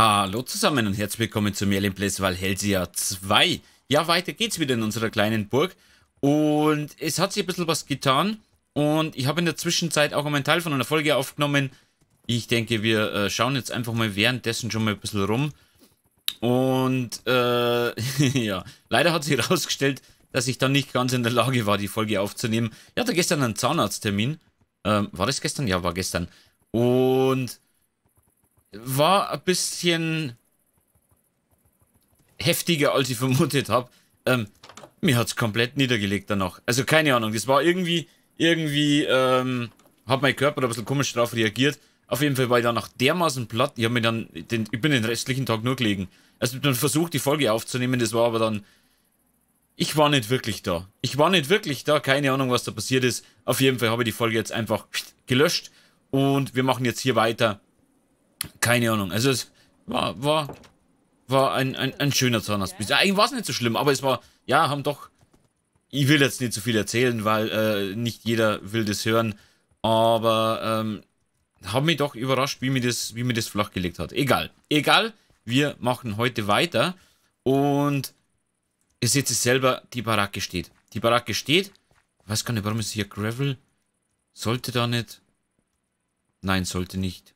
Hallo zusammen und herzlich willkommen zu Merlin Place Valhelsia 2. Ja, weiter geht's wieder in unserer kleinen Burg. Und es hat sich ein bisschen was getan. Und ich habe in der Zwischenzeit auch einen Teil von einer Folge aufgenommen. Ich denke, wir äh, schauen jetzt einfach mal währenddessen schon mal ein bisschen rum. Und äh, ja, leider hat sich herausgestellt, dass ich dann nicht ganz in der Lage war, die Folge aufzunehmen. Ich hatte gestern einen Zahnarzttermin. Ähm, war das gestern? Ja, war gestern. Und war ein bisschen heftiger, als ich vermutet habe. Ähm, mir es komplett niedergelegt danach. Also keine Ahnung, das war irgendwie, irgendwie, ähm, hat mein Körper da ein bisschen komisch drauf reagiert. Auf jeden Fall war ich danach dermaßen platt. Ich, hab mir dann den, ich bin den restlichen Tag nur gelegen. Also ich habe dann versucht, die Folge aufzunehmen, das war aber dann... Ich war nicht wirklich da. Ich war nicht wirklich da, keine Ahnung, was da passiert ist. Auf jeden Fall habe ich die Folge jetzt einfach gelöscht. Und wir machen jetzt hier weiter keine Ahnung. Also es war, war, war ein, ein, ein schöner Zahnarztbesuch. Eigentlich war es nicht so schlimm, aber es war, ja, haben doch... Ich will jetzt nicht zu so viel erzählen, weil äh, nicht jeder will das hören. Aber ähm, haben mich doch überrascht, wie mir, das, wie mir das flachgelegt hat. Egal. Egal, wir machen heute weiter. Und ihr seht es selber, die Baracke steht. Die Baracke steht. Ich weiß gar nicht, warum ist hier Gravel? Sollte da nicht... Nein, sollte nicht.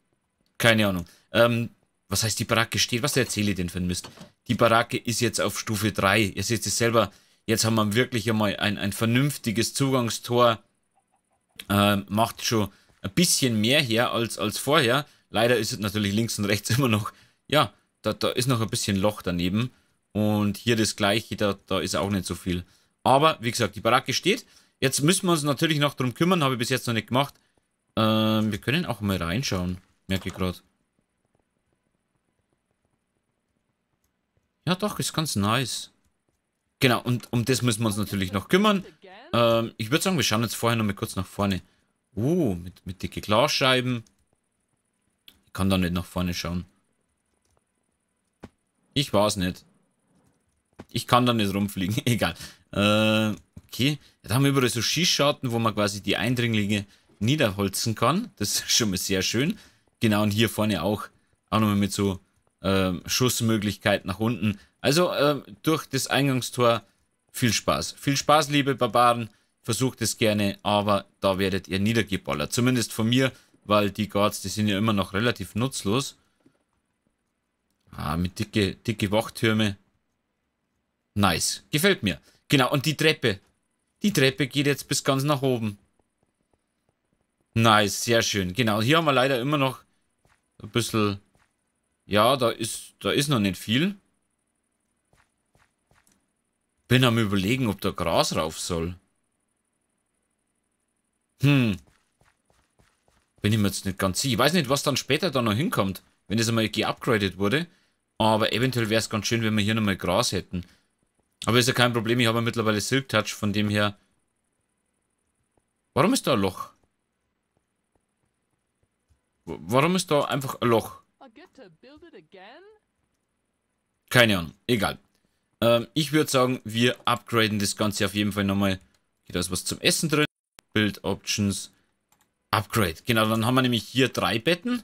Keine Ahnung. Ähm, was heißt die Baracke steht? Was erzähle ich denn für ein Mist? Die Baracke ist jetzt auf Stufe 3. Ihr seht es selber, jetzt haben wir wirklich einmal ein, ein vernünftiges Zugangstor. Ähm, macht schon ein bisschen mehr her als, als vorher. Leider ist es natürlich links und rechts immer noch, ja, da, da ist noch ein bisschen Loch daneben. Und hier das gleiche, da, da ist auch nicht so viel. Aber, wie gesagt, die Baracke steht. Jetzt müssen wir uns natürlich noch drum kümmern, habe ich bis jetzt noch nicht gemacht. Ähm, wir können auch mal reinschauen. Merke gerade. Ja, doch, ist ganz nice. Genau, und um das müssen wir uns natürlich noch kümmern. Ähm, ich würde sagen, wir schauen jetzt vorher noch mal kurz nach vorne. Uh, mit, mit dicke Glasscheiben. Ich kann da nicht nach vorne schauen. Ich weiß nicht. Ich kann da nicht rumfliegen. Egal. Äh, okay. Da haben wir überall so Schießscharten, wo man quasi die Eindringlinge niederholzen kann. Das ist schon mal sehr schön. Genau, und hier vorne auch, auch nochmal mit so ähm, Schussmöglichkeit nach unten. Also ähm, durch das Eingangstor viel Spaß. Viel Spaß, liebe Barbaren. Versucht es gerne, aber da werdet ihr niedergeballert. Zumindest von mir, weil die Guards, die sind ja immer noch relativ nutzlos. Ah, mit dicke, dicke Wachtürme. Nice. Gefällt mir. Genau, und die Treppe. Die Treppe geht jetzt bis ganz nach oben. Nice, sehr schön. Genau, hier haben wir leider immer noch ein bisschen... Ja, da ist, da ist noch nicht viel. Bin am überlegen, ob da Gras rauf soll. Hm. Bin ich mir jetzt nicht ganz sicher. Ich weiß nicht, was dann später da noch hinkommt, wenn das einmal geupgradet wurde. Aber eventuell wäre es ganz schön, wenn wir hier nochmal Gras hätten. Aber ist ja kein Problem, ich habe ja mittlerweile Silk Touch, von dem her... Warum ist da ein Loch? Warum ist da einfach ein Loch? Keine Ahnung, egal. Ähm, ich würde sagen, wir upgraden das Ganze auf jeden Fall nochmal. Hier ist was zum Essen drin? Build Options, Upgrade. Genau, dann haben wir nämlich hier drei Betten.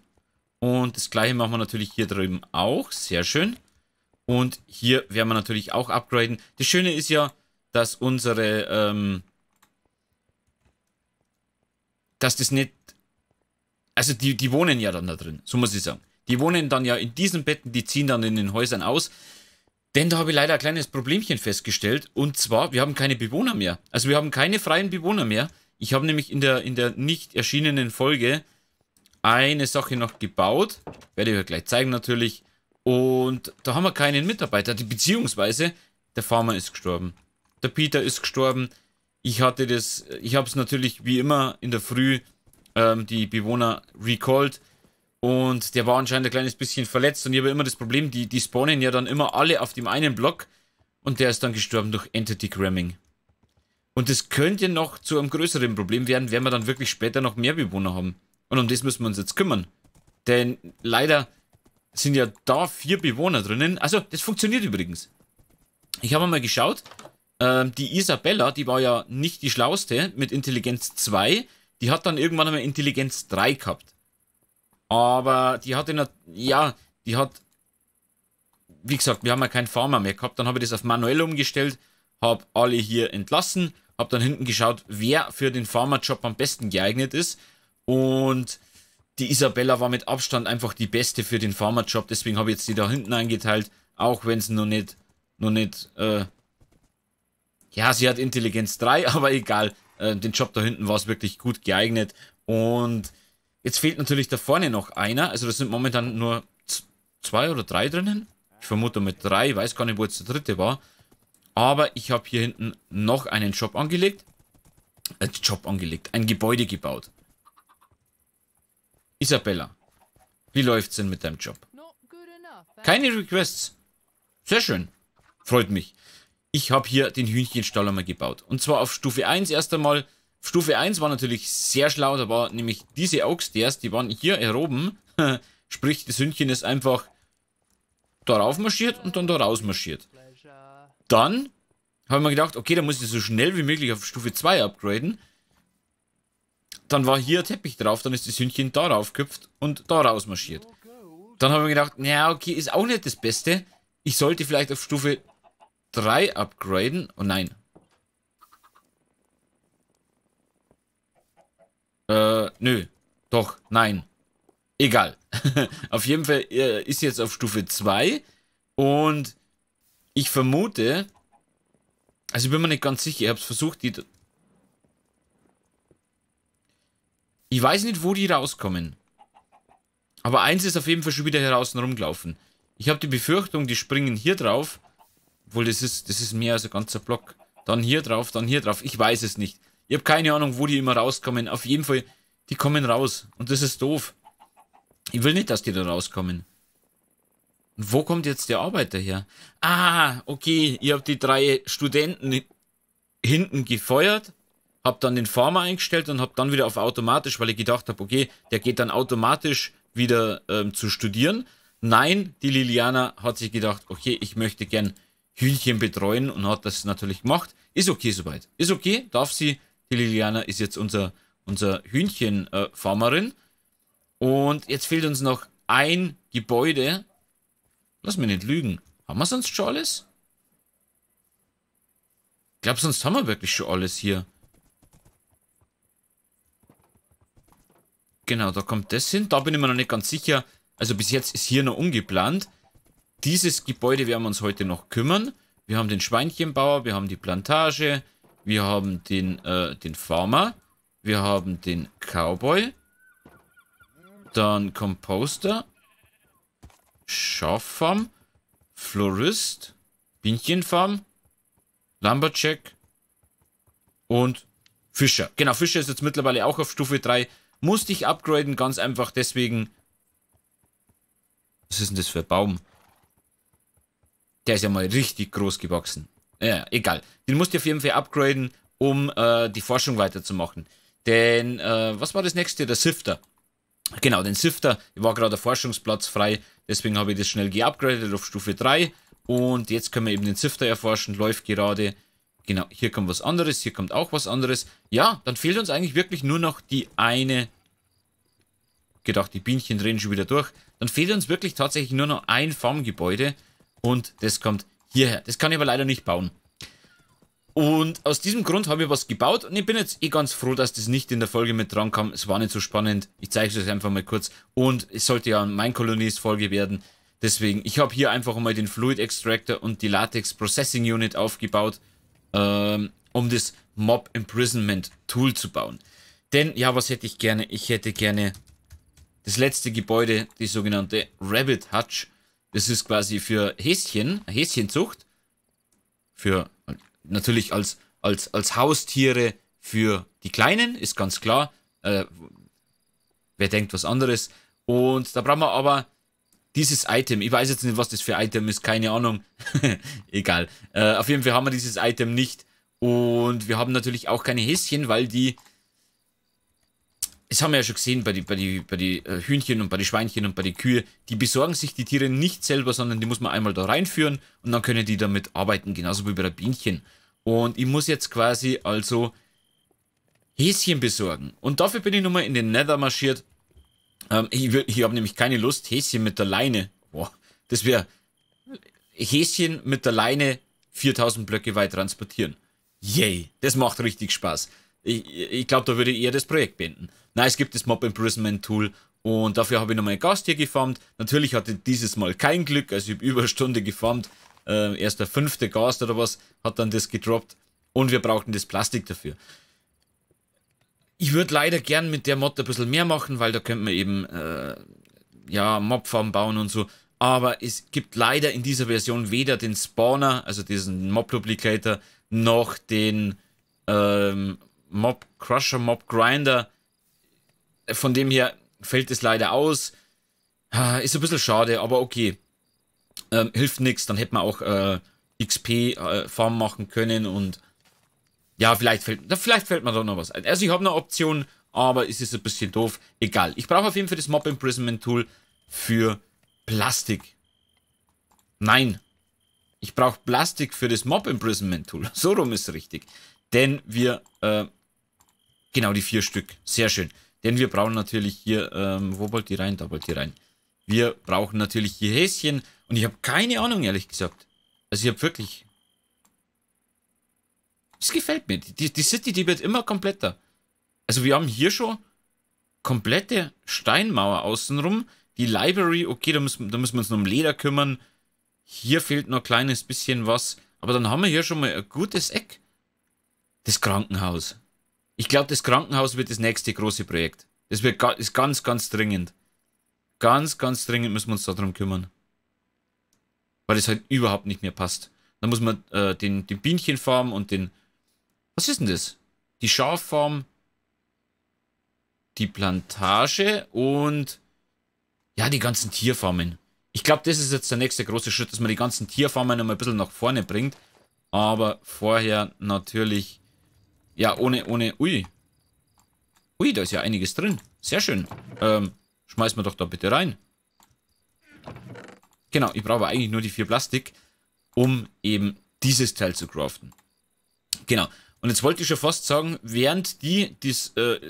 Und das gleiche machen wir natürlich hier drüben auch. Sehr schön. Und hier werden wir natürlich auch upgraden. Das Schöne ist ja, dass unsere, ähm, dass das nicht also die, die wohnen ja dann da drin, so muss ich sagen. Die wohnen dann ja in diesen Betten, die ziehen dann in den Häusern aus. Denn da habe ich leider ein kleines Problemchen festgestellt. Und zwar, wir haben keine Bewohner mehr. Also wir haben keine freien Bewohner mehr. Ich habe nämlich in der, in der nicht erschienenen Folge eine Sache noch gebaut. Werde ich euch gleich zeigen natürlich. Und da haben wir keinen Mitarbeiter. Beziehungsweise der Farmer ist gestorben. Der Peter ist gestorben. Ich hatte das, ich habe es natürlich wie immer in der Früh ähm, die Bewohner recalled. Und der war anscheinend ein kleines bisschen verletzt. Und ich habe immer das Problem, die, die spawnen ja dann immer alle auf dem einen Block. Und der ist dann gestorben durch Entity Cramming. Und das könnte noch zu einem größeren Problem werden, wenn wir dann wirklich später noch mehr Bewohner haben. Und um das müssen wir uns jetzt kümmern. Denn leider sind ja da vier Bewohner drinnen. Also, das funktioniert übrigens. Ich habe mal geschaut. Ähm, die Isabella, die war ja nicht die schlauste mit Intelligenz 2. Die hat dann irgendwann einmal Intelligenz 3 gehabt. Aber die hatte, ja, die hat, wie gesagt, wir haben ja keinen Farmer mehr gehabt. Dann habe ich das auf manuell umgestellt, habe alle hier entlassen, habe dann hinten geschaut, wer für den Farmerjob am besten geeignet ist. Und die Isabella war mit Abstand einfach die beste für den Farmerjob. Deswegen habe ich jetzt die da hinten eingeteilt, auch wenn es noch nicht, noch nicht, äh, ja, sie hat Intelligenz 3, aber egal. Äh, den Job da hinten war es wirklich gut geeignet. Und jetzt fehlt natürlich da vorne noch einer. Also da sind momentan nur zwei oder drei drinnen. Ich vermute mit drei. Ich Weiß gar nicht, wo jetzt der dritte war. Aber ich habe hier hinten noch einen Job angelegt. Äh, Job angelegt. Ein Gebäude gebaut. Isabella. Wie läuft's denn mit deinem Job? Eh? Keine Requests. Sehr schön. Freut mich ich habe hier den Hühnchenstall einmal gebaut. Und zwar auf Stufe 1 erst einmal. Stufe 1 war natürlich sehr schlau, da war nämlich diese Augstairs, die waren hier erhoben. Sprich, das Hühnchen ist einfach darauf marschiert und dann da raus marschiert. Dann habe ich mir gedacht, okay, da muss ich so schnell wie möglich auf Stufe 2 upgraden. Dann war hier Teppich drauf, dann ist das Hühnchen darauf gehüpft und da raus marschiert. Dann habe ich mir gedacht, naja, okay, ist auch nicht das Beste. Ich sollte vielleicht auf Stufe 3 upgraden. Oh nein. Äh, nö. Doch, nein. Egal. auf jeden Fall äh, ist jetzt auf Stufe 2. Und ich vermute, also ich bin mir nicht ganz sicher, ich habe es versucht, die... Ich weiß nicht, wo die rauskommen. Aber eins ist auf jeden Fall schon wieder heraus und rumgelaufen. Ich habe die Befürchtung, die springen hier drauf obwohl, das ist, das ist mehr als ein ganzer Block. Dann hier drauf, dann hier drauf. Ich weiß es nicht. Ich habe keine Ahnung, wo die immer rauskommen. Auf jeden Fall, die kommen raus. Und das ist doof. Ich will nicht, dass die da rauskommen. Und wo kommt jetzt der Arbeiter her? Ah, okay. Ihr habt die drei Studenten hinten gefeuert, hab dann den Farmer eingestellt und hab dann wieder auf automatisch, weil ich gedacht habe, okay, der geht dann automatisch wieder ähm, zu studieren. Nein, die Liliana hat sich gedacht, okay, ich möchte gern Hühnchen betreuen und hat das natürlich gemacht. Ist okay soweit. Ist okay, darf sie. Die Liliana ist jetzt unser, unser Hühnchenfarmerin. Äh, und jetzt fehlt uns noch ein Gebäude. Lass mich nicht lügen. Haben wir sonst schon alles? Ich glaube, sonst haben wir wirklich schon alles hier. Genau, da kommt das hin. Da bin ich mir noch nicht ganz sicher. Also bis jetzt ist hier noch ungeplant dieses Gebäude werden wir uns heute noch kümmern. Wir haben den Schweinchenbauer, wir haben die Plantage, wir haben den, äh, den Farmer, wir haben den Cowboy, dann Composter, Schaffarm, Florist, Bienchenfarm, Lumberjack und Fischer. Genau, Fischer ist jetzt mittlerweile auch auf Stufe 3. Musste ich upgraden, ganz einfach deswegen. Was ist denn das für ein Baum? Der ist ja mal richtig groß gewachsen. Ja, egal. Den musst du auf jeden Fall upgraden, um äh, die Forschung weiterzumachen. Denn, äh, was war das nächste? Der Sifter. Genau, den Sifter. War gerade der Forschungsplatz frei. Deswegen habe ich das schnell geupgradet auf Stufe 3. Und jetzt können wir eben den Sifter erforschen. Läuft gerade. Genau, hier kommt was anderes. Hier kommt auch was anderes. Ja, dann fehlt uns eigentlich wirklich nur noch die eine... Gedacht, die Bienchen drehen schon wieder durch. Dann fehlt uns wirklich tatsächlich nur noch ein Farmgebäude und das kommt hierher. Das kann ich aber leider nicht bauen. Und aus diesem Grund habe ich was gebaut und ich bin jetzt eh ganz froh, dass das nicht in der Folge mit dran kam. Es war nicht so spannend. Ich zeige es euch einfach mal kurz. Und es sollte ja mein Kolonies Folge werden. Deswegen, ich habe hier einfach mal den Fluid Extractor und die Latex Processing Unit aufgebaut, ähm, um das Mob Imprisonment Tool zu bauen. Denn, ja, was hätte ich gerne? Ich hätte gerne das letzte Gebäude, die sogenannte Rabbit Hutch. Das ist quasi für Häschen, Häschenzucht. Für natürlich als, als, als Haustiere für die Kleinen, ist ganz klar. Äh, wer denkt was anderes. Und da brauchen wir aber dieses Item. Ich weiß jetzt nicht, was das für Item ist, keine Ahnung. Egal. Äh, auf jeden Fall haben wir dieses Item nicht. Und wir haben natürlich auch keine Häschen, weil die es haben wir ja schon gesehen bei den bei die, bei die äh, Hühnchen und bei den Schweinchen und bei den Kühe, die besorgen sich die Tiere nicht selber, sondern die muss man einmal da reinführen und dann können die damit arbeiten, genauso wie bei den Bienchen. Und ich muss jetzt quasi also Häschen besorgen. Und dafür bin ich nochmal in den Nether marschiert. Ähm, ich ich habe nämlich keine Lust, Häschen mit der Leine. Boah, das wäre Häschen mit der Leine 4000 Blöcke weit transportieren. Yay, das macht richtig Spaß. Ich, ich glaube, da würde ich eher das Projekt beenden. Nein, es gibt das Mob Imprisonment Tool und dafür habe ich nochmal einen Gast hier gefarmt. Natürlich hatte ich dieses Mal kein Glück, also ich habe über eine Stunde gefarmt. Äh, erst der fünfte Gast oder was hat dann das gedroppt und wir brauchten das Plastik dafür. Ich würde leider gern mit der Mod ein bisschen mehr machen, weil da könnte man eben äh, ja, Mobfarm bauen und so. Aber es gibt leider in dieser Version weder den Spawner, also diesen Mob-Duplicator, noch den ähm, Mob Crusher, Mob Grinder. Von dem her fällt es leider aus. Ist ein bisschen schade, aber okay. Ähm, hilft nichts, dann hätte man auch äh, XP-Farm äh, machen können und ja, vielleicht fällt, vielleicht fällt mir da noch was ein. Also ich habe eine Option, aber es ist ein bisschen doof. Egal. Ich brauche auf jeden Fall das Mob Imprisonment Tool für Plastik. Nein. Ich brauche Plastik für das Mob Imprisonment Tool. So rum ist richtig. Denn wir äh, Genau, die vier Stück. Sehr schön. Denn wir brauchen natürlich hier, ähm, wo wollt ihr rein? Da wollt ihr rein. Wir brauchen natürlich hier Häschen. Und ich habe keine Ahnung, ehrlich gesagt. Also ich habe wirklich... Das gefällt mir. Die, die City, die wird immer kompletter. Also wir haben hier schon komplette Steinmauer außenrum. Die Library, okay, da müssen, da müssen wir uns noch um Leder kümmern. Hier fehlt noch ein kleines bisschen was. Aber dann haben wir hier schon mal ein gutes Eck. Das Krankenhaus. Ich glaube, das Krankenhaus wird das nächste große Projekt. Das wird ga ist ganz, ganz dringend. Ganz, ganz dringend müssen wir uns darum kümmern. Weil es halt überhaupt nicht mehr passt. Da muss man äh, den, den Bienchenfarm und den... Was ist denn das? Die Schaffarm, die Plantage und... Ja, die ganzen Tierfarmen. Ich glaube, das ist jetzt der nächste große Schritt, dass man die ganzen Tierfarmen nochmal ein bisschen nach vorne bringt. Aber vorher natürlich ja, ohne, ohne, ui. Ui, da ist ja einiges drin. Sehr schön. Ähm, schmeiß mir doch da bitte rein. Genau, ich brauche eigentlich nur die vier Plastik, um eben dieses Teil zu craften. Genau. Und jetzt wollte ich schon fast sagen, während die dies, äh,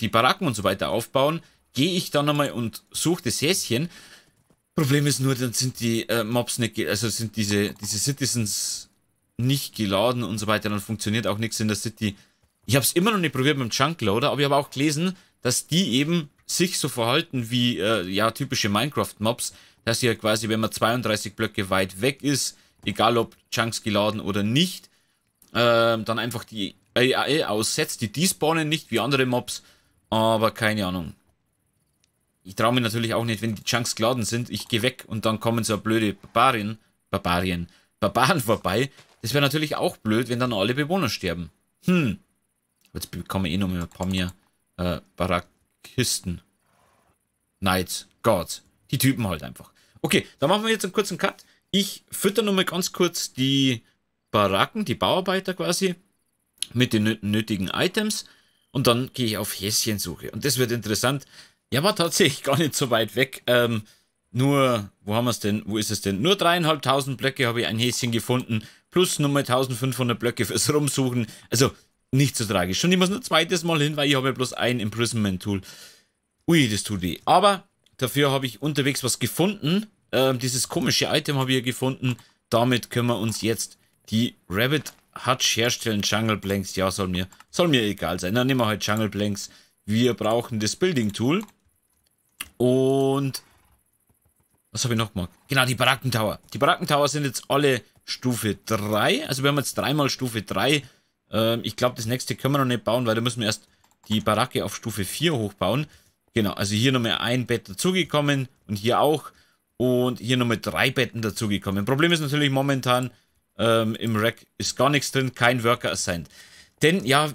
die Baracken und so weiter aufbauen, gehe ich dann nochmal und suche das Häschen. Problem ist nur, dann sind die äh, Mobs nicht, also sind diese, diese Citizens nicht geladen und so weiter. Dann funktioniert auch nichts in der City. Ich habe es immer noch nicht probiert mit dem Chunkloader, aber ich habe auch gelesen, dass die eben sich so verhalten wie äh, ja typische Minecraft-Mobs, dass sie ja quasi, wenn man 32 Blöcke weit weg ist, egal ob Chunks geladen oder nicht, äh, dann einfach die AI aussetzt. Die despawnen nicht wie andere Mobs, aber keine Ahnung. Ich traue mir natürlich auch nicht, wenn die Chunks geladen sind, ich gehe weg und dann kommen so blöde Barbarien, Barbarien, Barbaren vorbei. Das wäre natürlich auch blöd, wenn dann alle Bewohner sterben. Hm. Jetzt bekomme ich eh noch mehr ein paar mehr äh, Barakisten. Knights, Guards. Die Typen halt einfach. Okay, dann machen wir jetzt einen kurzen Cut. Ich fütter nochmal ganz kurz die Baracken, die Bauarbeiter quasi, mit den nötigen Items. Und dann gehe ich auf Häschensuche. Und das wird interessant. Ja, war tatsächlich gar nicht so weit weg. Ähm, nur, wo haben wir es denn? Wo ist es denn? Nur dreieinhalbtausend Blöcke habe ich ein Häschen gefunden. Plus nochmal 1500 Blöcke fürs Rumsuchen. Also, nicht so tragisch. Und ich muss nur zweites Mal hin, weil ich habe ja bloß ein Imprisonment-Tool. Ui, das tut weh. Aber dafür habe ich unterwegs was gefunden. Ähm, dieses komische Item habe ich hier gefunden. Damit können wir uns jetzt die Rabbit Hutch herstellen. Jungle Blanks, ja, soll mir, soll mir egal sein. Dann nehmen wir halt Jungle Blanks. Wir brauchen das Building Tool. Und was habe ich noch gemacht? Genau, die Barackentower. Die Barackentower sind jetzt alle Stufe 3. Also wir haben jetzt dreimal Stufe 3 ähm, ich glaube, das nächste können wir noch nicht bauen, weil da müssen wir erst die Baracke auf Stufe 4 hochbauen. Genau, also hier nochmal ein Bett dazugekommen und hier auch. Und hier nochmal drei Betten dazugekommen. Problem ist natürlich momentan, ähm, im Rack ist gar nichts drin, kein Worker assigned. Denn ja,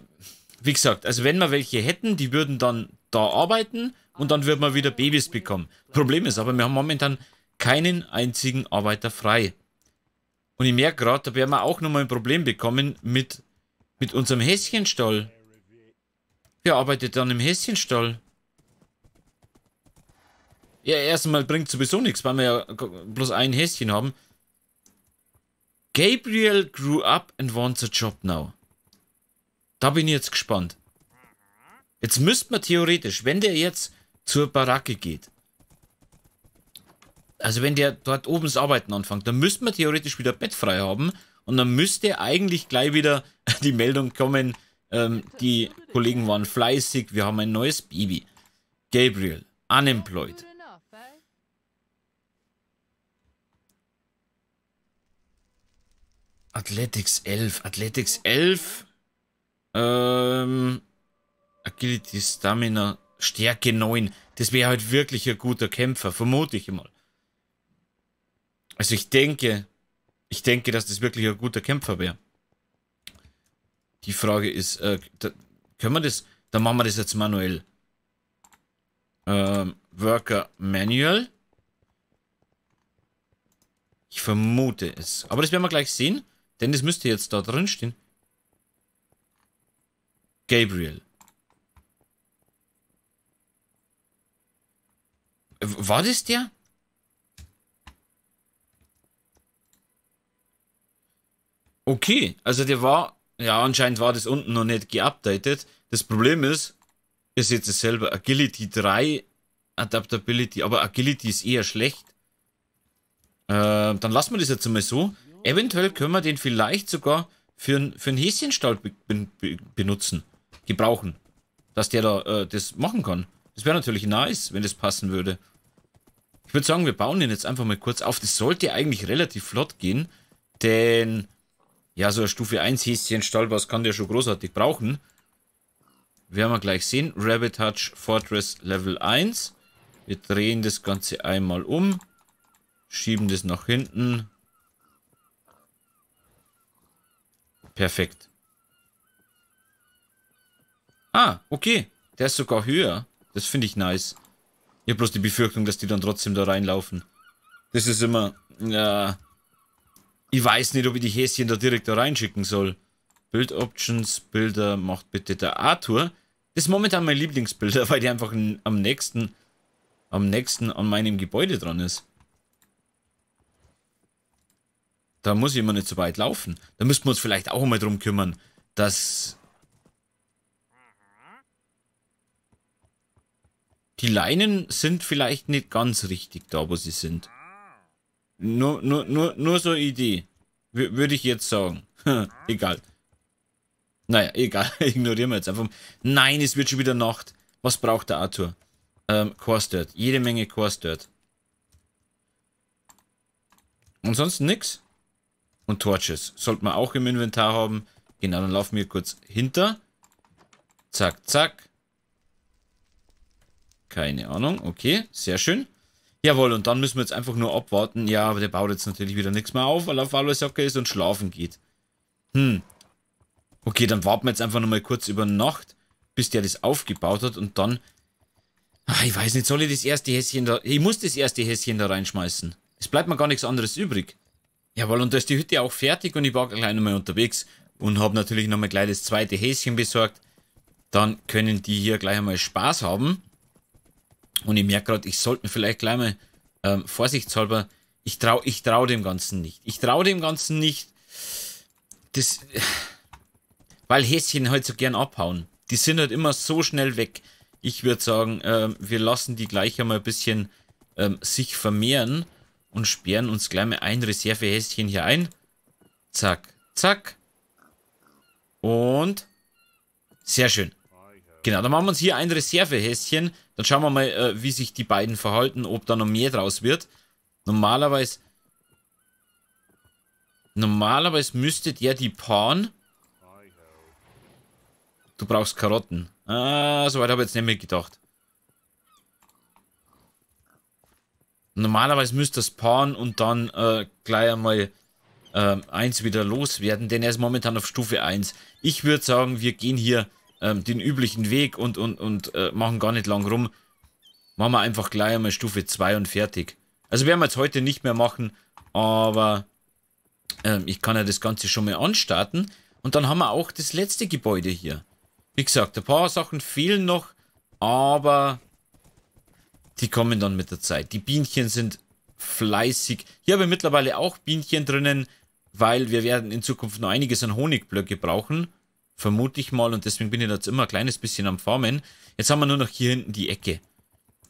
wie gesagt, also wenn wir welche hätten, die würden dann da arbeiten und dann würden wir wieder Babys bekommen. Problem ist aber, wir haben momentan keinen einzigen Arbeiter frei. Und ich merke gerade, da werden wir auch nochmal ein Problem bekommen mit mit unserem Häschenstall. Wer arbeitet dann im Häschenstall? Ja, erstmal bringt sowieso nichts, weil wir ja bloß ein Häschen haben. Gabriel grew up and wants a job now. Da bin ich jetzt gespannt. Jetzt müsste man theoretisch, wenn der jetzt zur Baracke geht, also wenn der dort oben das Arbeiten anfängt, dann müsste man theoretisch wieder Bett frei haben und dann müsste eigentlich gleich wieder die Meldung kommen, ähm, die Kollegen waren fleißig, wir haben ein neues Baby. Gabriel, unemployed. Athletics 11, Athletics 11. Ähm, Agility, Stamina, Stärke 9. Das wäre halt wirklich ein guter Kämpfer, vermute ich mal. Also ich denke, ich denke, dass das wirklich ein guter Kämpfer wäre. Die Frage ist, äh, da, können wir das, dann machen wir das jetzt manuell. Ähm, Worker Manual. Ich vermute es. Aber das werden wir gleich sehen, denn das müsste jetzt da drin stehen. Gabriel. Äh, war das der? Okay, also der war, ja, anscheinend war das unten noch nicht geupdatet. Das Problem ist, ist jetzt dasselbe. Agility 3, Adaptability, aber Agility ist eher schlecht. Äh, dann lassen wir das jetzt mal so. Eventuell können wir den vielleicht sogar für, für einen Häschenstall be, be, benutzen, gebrauchen. Dass der da äh, das machen kann. Das wäre natürlich nice, wenn das passen würde. Ich würde sagen, wir bauen den jetzt einfach mal kurz auf. Das sollte eigentlich relativ flott gehen, denn ja, so eine Stufe 1 Häschen Stallbass kann der schon großartig brauchen. Werden wir gleich sehen. Rabbit Hutch Fortress Level 1. Wir drehen das Ganze einmal um. Schieben das nach hinten. Perfekt. Ah, okay. Der ist sogar höher. Das finde ich nice. Ich habe bloß die Befürchtung, dass die dann trotzdem da reinlaufen. Das ist immer... Ja, ich weiß nicht, ob ich die Häschen da direkt da reinschicken soll. Build Options, Bilder macht bitte der Arthur. Das ist momentan mein Lieblingsbilder, weil die einfach am nächsten, am nächsten an meinem Gebäude dran ist. Da muss ich immer nicht so weit laufen. Da müssten wir uns vielleicht auch mal drum kümmern, dass die Leinen sind vielleicht nicht ganz richtig da, wo sie sind. Nur, nur, nur, nur so Idee. W würde ich jetzt sagen. egal. Naja, egal. Ignorieren wir jetzt einfach. Nein, es wird schon wieder Nacht. Was braucht der Arthur? Ähm, Core Jede Menge Core Dirt. Und sonst nix. Und Torches. Sollten wir auch im Inventar haben. Genau, dann laufen wir kurz hinter. Zack, zack. Keine Ahnung. Okay, sehr schön. Jawohl, und dann müssen wir jetzt einfach nur abwarten. Ja, aber der baut jetzt natürlich wieder nichts mehr auf, weil er auf alles okay ist und schlafen geht. Hm. Okay, dann warten wir jetzt einfach nochmal kurz über Nacht, bis der das aufgebaut hat und dann... Ach, ich weiß nicht, soll ich das erste Häschen da... Ich muss das erste Häschen da reinschmeißen. Es bleibt mir gar nichts anderes übrig. Jawohl, und da ist die Hütte auch fertig und ich war gleich nochmal unterwegs und habe natürlich nochmal gleich das zweite Häschen besorgt. Dann können die hier gleich einmal Spaß haben. Und ich merke gerade, ich sollte mir vielleicht gleich mal ähm, vorsichtshalber, ich traue ich trau dem Ganzen nicht. Ich traue dem Ganzen nicht, das, weil Häschen halt so gern abhauen. Die sind halt immer so schnell weg. Ich würde sagen, ähm, wir lassen die gleich einmal ein bisschen ähm, sich vermehren und sperren uns gleich mal ein Reservehäschen hier ein. Zack, zack. Und sehr schön. Genau, dann machen wir uns hier ein Reservehäschen dann schauen wir mal, äh, wie sich die beiden verhalten, ob da noch mehr draus wird. Normalerweise... Normalerweise müsste der die paaren. Du brauchst Karotten. Ah, soweit habe ich jetzt nicht mehr gedacht. Normalerweise müsste das paaren und dann äh, gleich einmal äh, 1 wieder loswerden, denn er ist momentan auf Stufe 1. Ich würde sagen, wir gehen hier ähm, den üblichen Weg und, und, und äh, machen gar nicht lang rum. Machen wir einfach gleich einmal Stufe 2 und fertig. Also werden wir jetzt heute nicht mehr machen, aber ähm, ich kann ja das Ganze schon mal anstarten. Und dann haben wir auch das letzte Gebäude hier. Wie gesagt, ein paar Sachen fehlen noch, aber die kommen dann mit der Zeit. Die Bienchen sind fleißig. Hier habe ich mittlerweile auch Bienchen drinnen, weil wir werden in Zukunft noch einiges an Honigblöcke brauchen. Vermute ich mal. Und deswegen bin ich jetzt immer ein kleines bisschen am Farmen. Jetzt haben wir nur noch hier hinten die Ecke.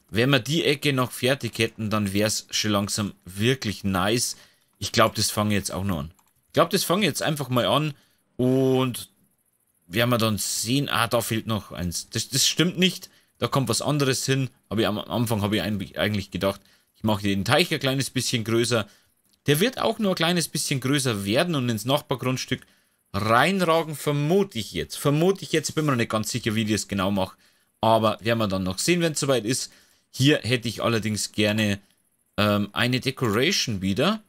Wenn wir die Ecke noch fertig hätten, dann wäre es schon langsam wirklich nice. Ich glaube, das fange jetzt auch noch an. Ich glaube, das fange jetzt einfach mal an. Und werden wir dann sehen. Ah, da fehlt noch eins. Das, das stimmt nicht. Da kommt was anderes hin. Hab ich, am Anfang habe ich eigentlich gedacht, ich mache den Teich ein kleines bisschen größer. Der wird auch nur ein kleines bisschen größer werden und ins Nachbargrundstück reinragen, vermute ich jetzt. Vermute ich jetzt, bin mir noch nicht ganz sicher, wie ich das genau mache. Aber werden wir dann noch sehen, wenn es soweit ist. Hier hätte ich allerdings gerne ähm, eine Decoration wieder.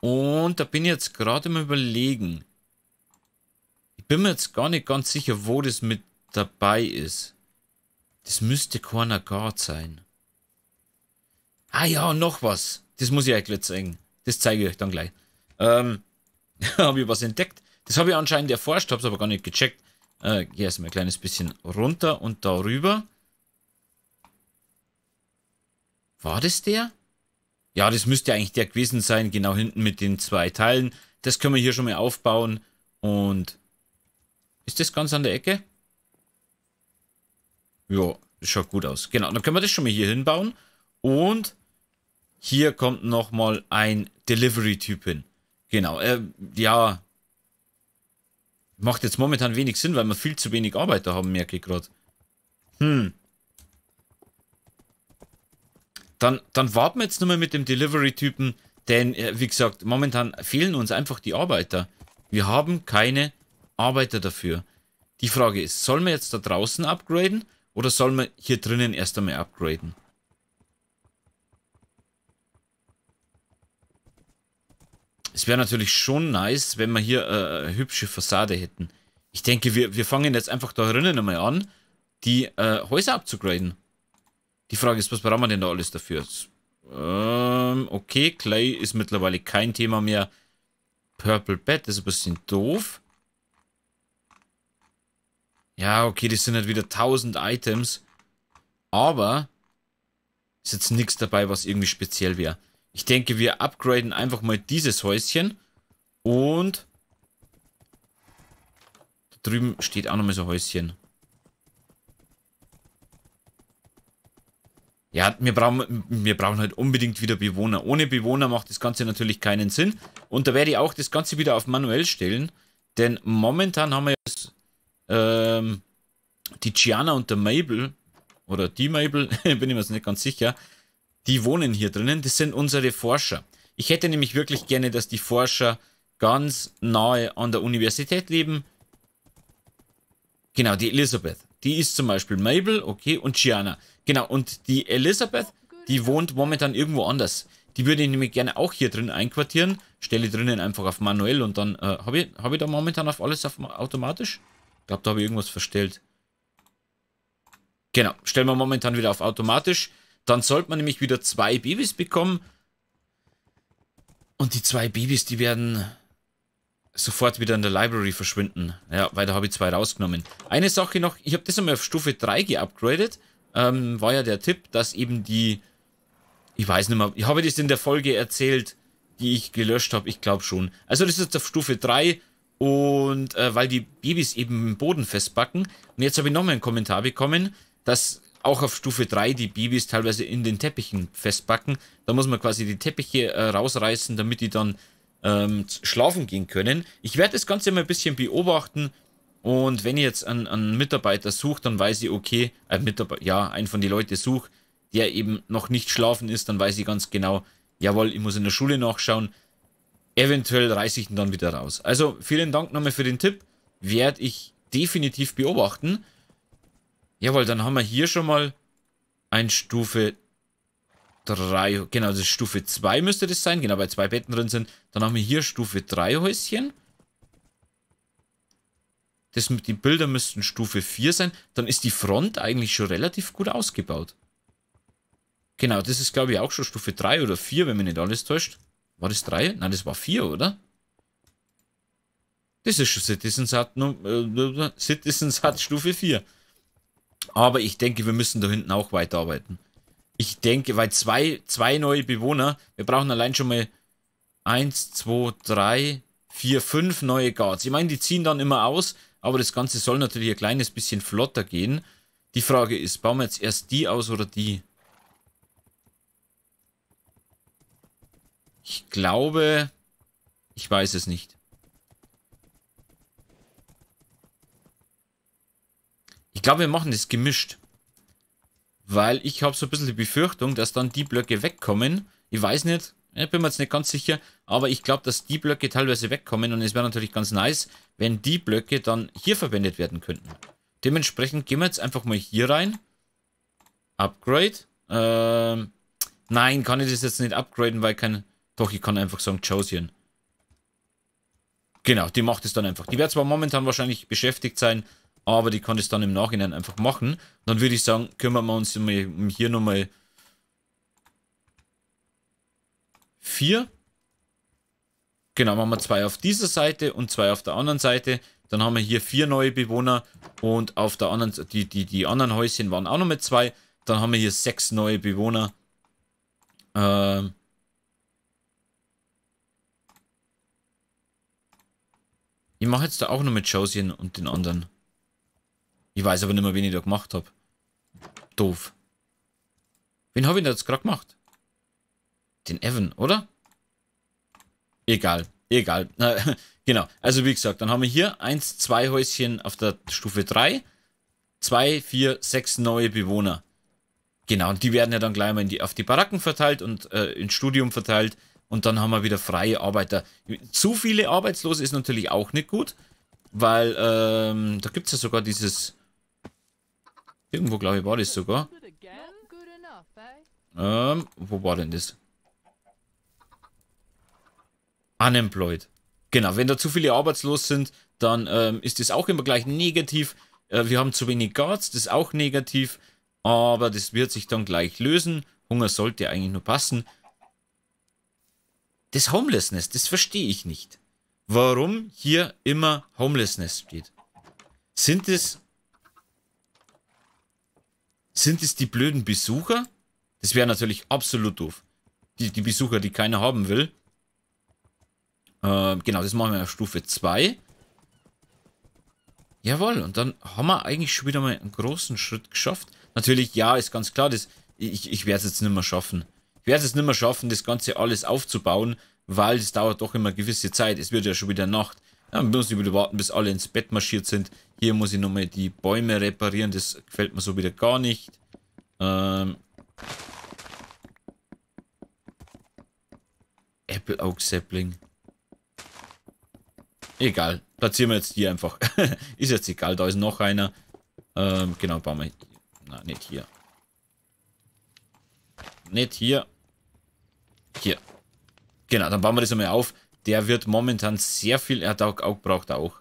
Und da bin ich jetzt gerade mal Überlegen. Ich bin mir jetzt gar nicht ganz sicher, wo das mit dabei ist. Das müsste Corner Guard sein. Ah ja, noch was. Das muss ich euch gleich zeigen. Das zeige ich euch dann gleich. Ähm, habe ich was entdeckt. Das habe ich anscheinend erforscht, habe es aber gar nicht gecheckt. Äh, gehe erstmal ein kleines bisschen runter und darüber. War das der? Ja, das müsste eigentlich der gewesen sein, genau hinten mit den zwei Teilen. Das können wir hier schon mal aufbauen. Und ist das ganz an der Ecke? Ja, schaut gut aus. Genau, dann können wir das schon mal hier hinbauen. Und hier kommt nochmal ein Delivery-Typ hin. Genau, äh, ja. Macht jetzt momentan wenig Sinn, weil wir viel zu wenig Arbeiter haben, merke ich gerade. Hm. Dann, dann warten wir jetzt nochmal mit dem Delivery-Typen, denn, äh, wie gesagt, momentan fehlen uns einfach die Arbeiter. Wir haben keine Arbeiter dafür. Die Frage ist, sollen wir jetzt da draußen upgraden oder sollen wir hier drinnen erst einmal upgraden? Es wäre natürlich schon nice, wenn wir hier äh, eine hübsche Fassade hätten. Ich denke, wir, wir fangen jetzt einfach da drinnen einmal an, die äh, Häuser abzugraden. Die Frage ist, was brauchen wir denn da alles dafür? Ähm, okay, Clay ist mittlerweile kein Thema mehr. Purple Bed ist ein bisschen doof. Ja, okay, das sind halt wieder 1000 Items. Aber ist jetzt nichts dabei, was irgendwie speziell wäre. Ich denke, wir upgraden einfach mal dieses Häuschen. Und da drüben steht auch nochmal so ein Häuschen. Ja, wir brauchen, wir brauchen halt unbedingt wieder Bewohner. Ohne Bewohner macht das Ganze natürlich keinen Sinn. Und da werde ich auch das Ganze wieder auf manuell stellen. Denn momentan haben wir jetzt, ähm, die Gianna und der Mabel, oder die Mabel, bin ich mir jetzt nicht ganz sicher, die wohnen hier drinnen, das sind unsere Forscher. Ich hätte nämlich wirklich gerne, dass die Forscher ganz nahe an der Universität leben. Genau, die Elisabeth. Die ist zum Beispiel Mabel, okay, und Gianna. Genau, und die Elisabeth, die wohnt momentan irgendwo anders. Die würde ich nämlich gerne auch hier drin einquartieren. Stelle drinnen einfach auf manuell und dann äh, habe ich, hab ich da momentan auf alles auf, automatisch? Ich glaube, da habe ich irgendwas verstellt. Genau, stellen wir momentan wieder auf automatisch. Dann sollte man nämlich wieder zwei Babys bekommen. Und die zwei Babys, die werden sofort wieder in der Library verschwinden. Ja, weil da habe ich zwei rausgenommen. Eine Sache noch, ich habe das einmal auf Stufe 3 geupgradet. Ähm, war ja der Tipp, dass eben die... Ich weiß nicht mehr, ich habe das in der Folge erzählt, die ich gelöscht habe. Ich glaube schon. Also das ist jetzt auf Stufe 3 und äh, weil die Babys eben im Boden festbacken. Und jetzt habe ich nochmal einen Kommentar bekommen, dass auch auf Stufe 3 die Babys teilweise in den Teppichen festbacken. Da muss man quasi die Teppiche äh, rausreißen, damit die dann ähm, schlafen gehen können. Ich werde das Ganze mal ein bisschen beobachten. Und wenn ich jetzt einen, einen Mitarbeiter suche, dann weiß ich, okay, ein äh, Mitarbeiter, ja, einen von den Leuten suche, der eben noch nicht schlafen ist, dann weiß ich ganz genau, jawohl, ich muss in der Schule nachschauen. Eventuell reiße ich ihn dann wieder raus. Also vielen Dank nochmal für den Tipp. Werde ich definitiv beobachten. Jawohl, dann haben wir hier schon mal ein Stufe 3. Genau, das ist Stufe 2 müsste das sein. Genau, weil zwei Betten drin sind. Dann haben wir hier Stufe 3 Häuschen. Das, die Bilder müssten Stufe 4 sein. Dann ist die Front eigentlich schon relativ gut ausgebaut. Genau, das ist glaube ich auch schon Stufe 3 oder 4, wenn mich nicht alles täuscht. War das 3? Nein, das war 4, oder? Das ist schon Citizens hat, äh, Citizens hat Stufe 4. Aber ich denke, wir müssen da hinten auch weiterarbeiten. Ich denke, weil zwei, zwei neue Bewohner, wir brauchen allein schon mal eins, zwei, drei, vier, fünf neue Guards. Ich meine, die ziehen dann immer aus, aber das Ganze soll natürlich ein kleines bisschen flotter gehen. Die Frage ist, bauen wir jetzt erst die aus oder die? Ich glaube, ich weiß es nicht. Ich glaube, wir machen das gemischt. Weil ich habe so ein bisschen die Befürchtung, dass dann die Blöcke wegkommen. Ich weiß nicht, ich bin mir jetzt nicht ganz sicher, aber ich glaube, dass die Blöcke teilweise wegkommen und es wäre natürlich ganz nice, wenn die Blöcke dann hier verwendet werden könnten. Dementsprechend gehen wir jetzt einfach mal hier rein. Upgrade. Ähm, nein, kann ich das jetzt nicht upgraden, weil kein... Doch, ich kann einfach sagen Chosen. Genau, die macht es dann einfach. Die wird zwar momentan wahrscheinlich beschäftigt sein, aber die kann das dann im Nachhinein einfach machen. Dann würde ich sagen, kümmern wir uns hier nochmal vier. Genau, machen wir zwei auf dieser Seite und zwei auf der anderen Seite. Dann haben wir hier vier neue Bewohner und auf der anderen, die, die, die anderen Häuschen waren auch nochmal zwei. Dann haben wir hier sechs neue Bewohner. Ähm ich mache jetzt da auch noch mit Josien und den anderen. Ich weiß aber nicht mehr, wen ich da gemacht habe. Doof. Wen habe ich denn jetzt gerade gemacht? Den Evan, oder? Egal, egal. genau, also wie gesagt, dann haben wir hier 1, 2 Häuschen auf der Stufe 3. 2, 4, 6 neue Bewohner. Genau, und die werden ja dann gleich mal die, auf die Baracken verteilt und äh, ins Studium verteilt. Und dann haben wir wieder freie Arbeiter. Zu viele Arbeitslose ist natürlich auch nicht gut, weil ähm, da gibt es ja sogar dieses Irgendwo, glaube ich, war das sogar. Eh? Ähm, wo war denn das? Unemployed. Genau, wenn da zu viele arbeitslos sind, dann ähm, ist das auch immer gleich negativ. Äh, wir haben zu wenig Guards, das ist auch negativ. Aber das wird sich dann gleich lösen. Hunger sollte eigentlich nur passen. Das Homelessness, das verstehe ich nicht. Warum hier immer Homelessness steht. Sind es sind es die blöden Besucher? Das wäre natürlich absolut doof. Die, die, Besucher, die keiner haben will. Äh, genau, das machen wir auf Stufe 2. Jawohl, und dann haben wir eigentlich schon wieder mal einen großen Schritt geschafft. Natürlich, ja, ist ganz klar, das, ich, ich werde es jetzt nicht mehr schaffen. Ich werde es nicht mehr schaffen, das Ganze alles aufzubauen, weil es dauert doch immer eine gewisse Zeit. Es wird ja schon wieder Nacht. Ja, muss ich wieder warten, bis alle ins Bett marschiert sind. Hier muss ich nochmal die Bäume reparieren. Das gefällt mir so wieder gar nicht. Ähm. Apple Oak Sapling. Egal. Platzieren wir jetzt hier einfach. ist jetzt egal. Da ist noch einer. Ähm, genau, bauen wir. Hier. Na, nicht hier. Nicht hier. Hier. Genau, dann bauen wir das einmal auf. Der wird momentan sehr viel, er hat auch, auch braucht auch.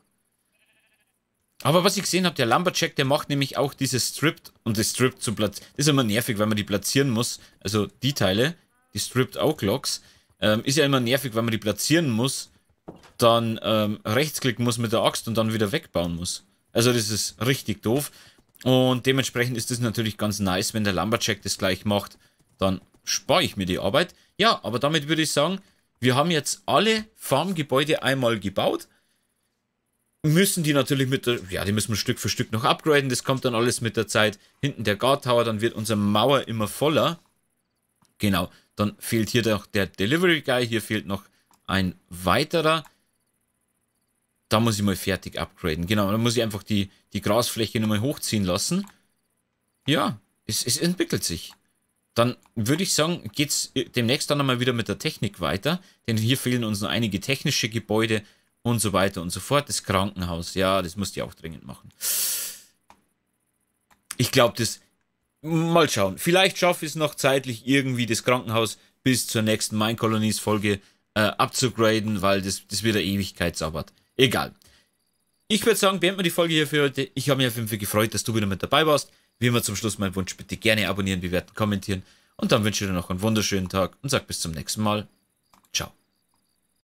Aber was ich gesehen habe, der Lumberjack, der macht nämlich auch dieses Stripped und das Stripped zu platzieren. Das ist immer nervig, weil man die platzieren muss. Also die Teile, die Stripped Outlocks, ähm, ist ja immer nervig, weil man die platzieren muss, dann ähm, rechtsklicken muss mit der Axt und dann wieder wegbauen muss. Also das ist richtig doof. Und dementsprechend ist das natürlich ganz nice, wenn der Lumberjack das gleich macht. Dann spare ich mir die Arbeit. Ja, aber damit würde ich sagen, wir haben jetzt alle Farmgebäude einmal gebaut. Müssen die natürlich mit der, ja, die müssen wir Stück für Stück noch upgraden. Das kommt dann alles mit der Zeit. Hinten der Guard Tower, dann wird unsere Mauer immer voller. Genau, dann fehlt hier noch der Delivery Guy. Hier fehlt noch ein weiterer. Da muss ich mal fertig upgraden. Genau, dann muss ich einfach die, die Grasfläche nochmal hochziehen lassen. Ja, es, es entwickelt sich. Dann würde ich sagen, geht es äh, demnächst dann einmal wieder mit der Technik weiter, denn hier fehlen uns noch einige technische Gebäude und so weiter und so fort. Das Krankenhaus, ja, das musst ihr auch dringend machen. Ich glaube, das... Mal schauen. Vielleicht schaffe ich es noch zeitlich irgendwie das Krankenhaus bis zur nächsten Mine Colonies Folge äh, abzugraden, weil das, das wieder Ewigkeit Egal. Ich würde sagen, beenden wir die Folge hier für heute. Ich habe mich auf jeden Fall gefreut, dass du wieder mit dabei warst. Wie immer zum Schluss mein Wunsch, bitte gerne abonnieren, bewerten, kommentieren. Und dann wünsche ich dir noch einen wunderschönen Tag und sag bis zum nächsten Mal. Ciao.